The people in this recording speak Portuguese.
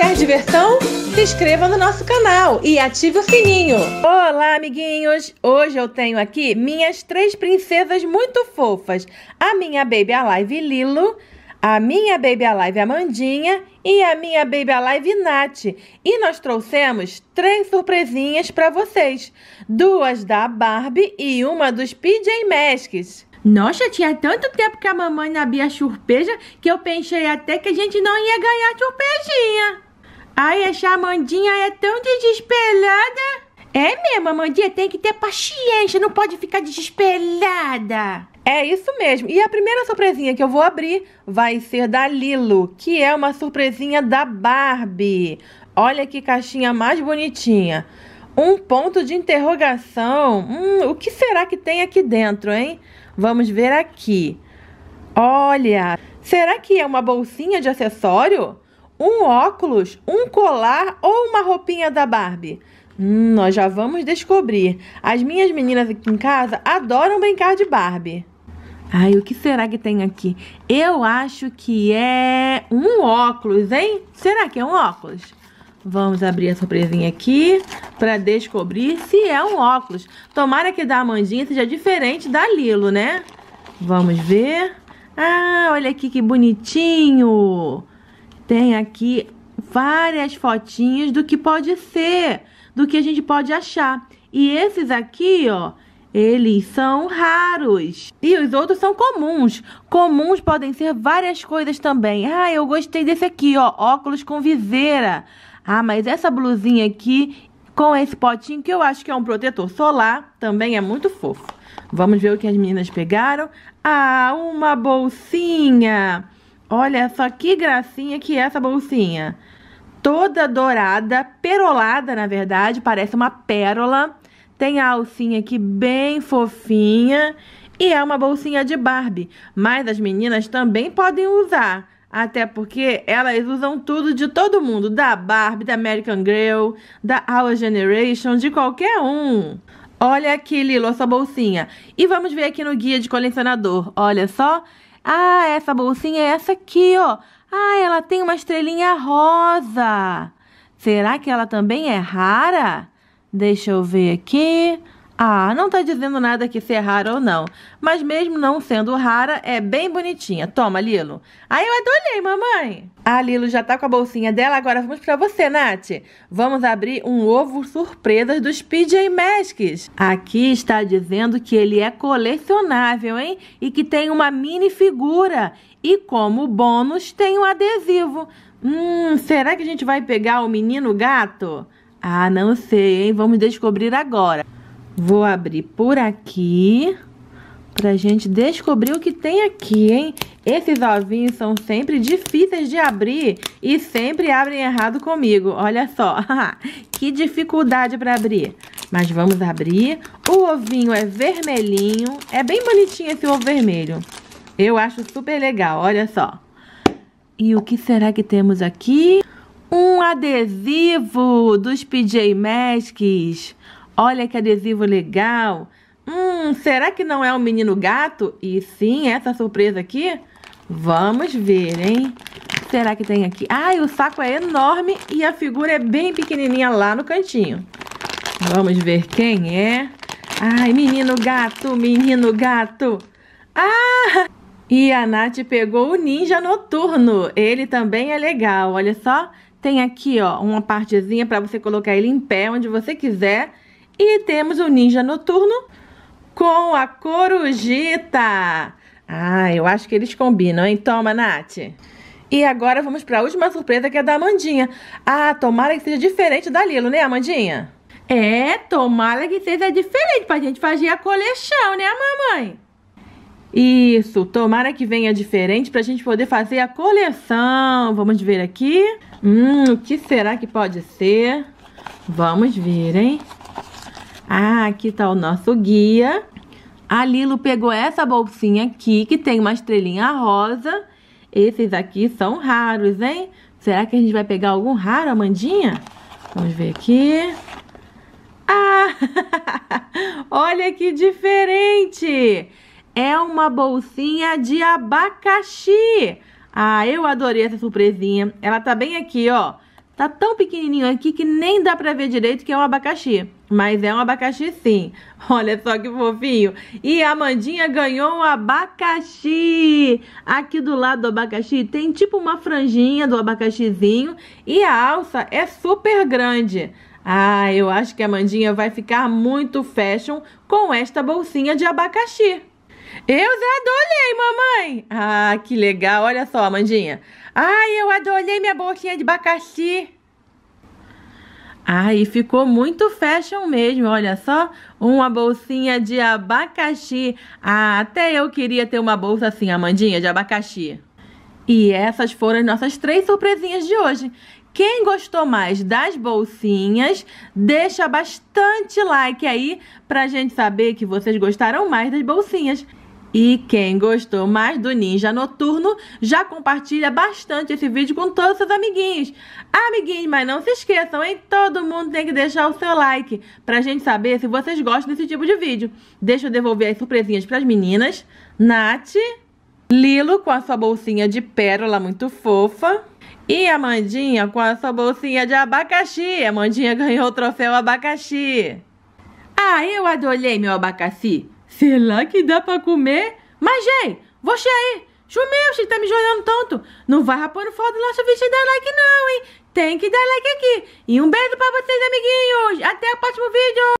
Quer diversão? Se inscreva no nosso canal e ative o sininho. Olá, amiguinhos! Hoje eu tenho aqui minhas três princesas muito fofas: a minha Baby Alive Lilo, a minha Baby Alive Amandinha e a minha Baby Alive Nath. E nós trouxemos três surpresinhas para vocês: duas da Barbie e uma dos PJ Masks. Nossa, tinha tanto tempo que a mamãe não abria churpeja que eu pensei até que a gente não ia ganhar churpejinha. Ai, essa Amandinha é tão desesperada. É mesmo, Amandinha tem que ter paciência, não pode ficar desesperada. É isso mesmo. E a primeira surpresinha que eu vou abrir vai ser da Lilo, que é uma surpresinha da Barbie. Olha que caixinha mais bonitinha. Um ponto de interrogação. Hum, o que será que tem aqui dentro, hein? Vamos ver aqui. Olha, será que é uma bolsinha de acessório? um óculos, um colar ou uma roupinha da Barbie? Hum, nós já vamos descobrir. As minhas meninas aqui em casa adoram brincar de Barbie. Ai, o que será que tem aqui? Eu acho que é um óculos, hein? Será que é um óculos? Vamos abrir a surpresinha aqui para descobrir se é um óculos. Tomara que da Amandinha seja diferente da Lilo, né? Vamos ver. Ah, olha aqui que bonitinho tem aqui várias fotinhas do que pode ser, do que a gente pode achar. E esses aqui, ó, eles são raros. E os outros são comuns. Comuns podem ser várias coisas também. Ah, eu gostei desse aqui, ó, óculos com viseira. Ah, mas essa blusinha aqui com esse potinho que eu acho que é um protetor solar, também é muito fofo. Vamos ver o que as meninas pegaram. Ah, uma bolsinha. Olha só que gracinha que é essa bolsinha. Toda dourada, perolada na verdade, parece uma pérola. Tem a alcinha aqui bem fofinha e é uma bolsinha de Barbie. Mas as meninas também podem usar, até porque elas usam tudo de todo mundo, da Barbie, da American Girl, da Our Generation, de qualquer um. Olha aqui, Lilo, essa bolsinha. E vamos ver aqui no guia de colecionador. Olha só, ah, essa bolsinha é essa aqui, ó. Ah, ela tem uma estrelinha rosa. Será que ela também é rara? Deixa eu ver aqui. Ah, não tá dizendo nada que ser rara ou não. Mas mesmo não sendo rara, é bem bonitinha. Toma, Lilo. Ai, eu adorei, mamãe. A ah, Lilo já tá com a bolsinha dela, agora vamos pra você, Nath. Vamos abrir um ovo surpresas dos PJ Masks. Aqui está dizendo que ele é colecionável, hein? E que tem uma mini figura. E como bônus, tem um adesivo. Hum, será que a gente vai pegar o menino gato? Ah, não sei, hein? Vamos descobrir agora. Vou abrir por aqui pra gente descobrir o que tem aqui, hein? Esses ovinhos são sempre difíceis de abrir e sempre abrem errado comigo. Olha só, que dificuldade para abrir. Mas vamos abrir. O ovinho é vermelhinho. É bem bonitinho esse ovo vermelho. Eu acho super legal, olha só. E o que será que temos aqui? Um adesivo dos PJ Masks. Olha que adesivo legal! Hum, será que não é o um menino gato? E sim, essa surpresa aqui? Vamos ver, hein? Será que tem aqui? Ai, ah, o saco é enorme e a figura é bem pequenininha lá no cantinho. Vamos ver quem é. Ai, menino gato, menino gato. Ah! E a Nath pegou o ninja noturno. Ele também é legal, olha só. Tem aqui, ó, uma partezinha para você colocar ele em pé onde você quiser e temos o ninja noturno com a corujita. Ah, eu acho que eles combinam, hein? Toma, Nath. E agora vamos para a última surpresa, que é da Amandinha. Ah, tomara que seja diferente da Lilo, né, Amandinha? É, tomara que seja diferente pra gente fazer a coleção, né, mamãe? Isso, tomara que venha diferente pra gente poder fazer a coleção. Vamos ver aqui. Hum, o que será que pode ser? Vamos ver, hein? Ah, aqui está o nosso guia. A Lilo pegou essa bolsinha aqui, que tem uma estrelinha rosa. Esses aqui são raros, hein? Será que a gente vai pegar algum raro, Amandinha? Vamos ver aqui. Ah! Olha que diferente! É uma bolsinha de abacaxi. Ah, eu adorei essa surpresinha. Ela tá bem aqui, ó. Tá tão pequenininho aqui que nem dá pra ver direito que é um abacaxi. Mas é um abacaxi sim. Olha só que fofinho. E a Mandinha ganhou um abacaxi. Aqui do lado do abacaxi tem tipo uma franjinha do abacaxizinho. E a alça é super grande. Ah, eu acho que a Mandinha vai ficar muito fashion com esta bolsinha de abacaxi. Eu já adorei, mamãe! Ah, que legal. Olha só, Mandinha. Ai, eu adorei minha bolsinha de abacaxi. Ah, e ficou muito fashion mesmo, olha só, uma bolsinha de abacaxi. Ah, até eu queria ter uma bolsa assim, Amandinha, de abacaxi. E essas foram as nossas três surpresinhas de hoje. Quem gostou mais das bolsinhas, deixa bastante like aí pra gente saber que vocês gostaram mais das bolsinhas. E quem gostou mais do Ninja Noturno, já compartilha bastante esse vídeo com todos os seus amiguinhos. Amiguinhos, mas não se esqueçam, hein? Todo mundo tem que deixar o seu like pra gente saber se vocês gostam desse tipo de vídeo. Deixa eu devolver as surpresinhas pras meninas. Nath, Lilo com a sua bolsinha de pérola muito fofa. E a Mandinha com a sua bolsinha de abacaxi. A Mandinha ganhou o troféu abacaxi. Ah, eu adorei meu abacaxi. Será que dá pra comer? Mas, gente, você aí, sumiu, você tá me jogando tanto. Não vai rapando foto do nosso vídeo e dar like não, hein? Tem que dar like aqui. E um beijo pra vocês, amiguinhos. Até o próximo vídeo.